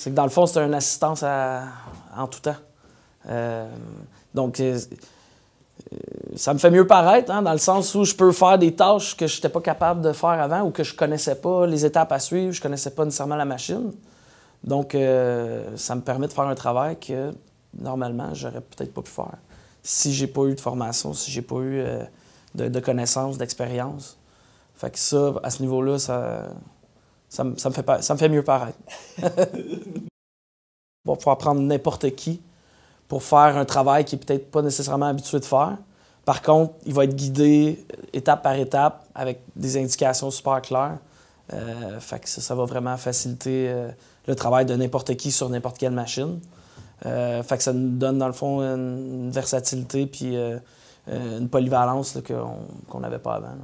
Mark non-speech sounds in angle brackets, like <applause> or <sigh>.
C'est que dans le fond, c'est une assistance en tout temps. Euh, donc, euh, ça me fait mieux paraître, hein, dans le sens où je peux faire des tâches que je n'étais pas capable de faire avant ou que je ne connaissais pas les étapes à suivre, je ne connaissais pas nécessairement la machine. Donc, euh, ça me permet de faire un travail que normalement, j'aurais peut-être pas pu faire si j'ai pas eu de formation, si j'ai pas eu de, de connaissances, d'expérience. Fait que ça, à ce niveau-là, ça, ça, me, fait, mieux paraître. va <laughs> pouvoir prendre n'importe qui pour faire un travail qui n'est peut-être pas nécessairement habitué de faire. Par contre, il va être guidé euh, étape par étape avec des indications super claires. Euh, fait que ça, va vraiment faciliter euh, le travail de n'importe qui sur n'importe quelle machine. fait que ça nous donne, dans le fond, une versatilité puis une polyvalence qu'on n'avait pas avant.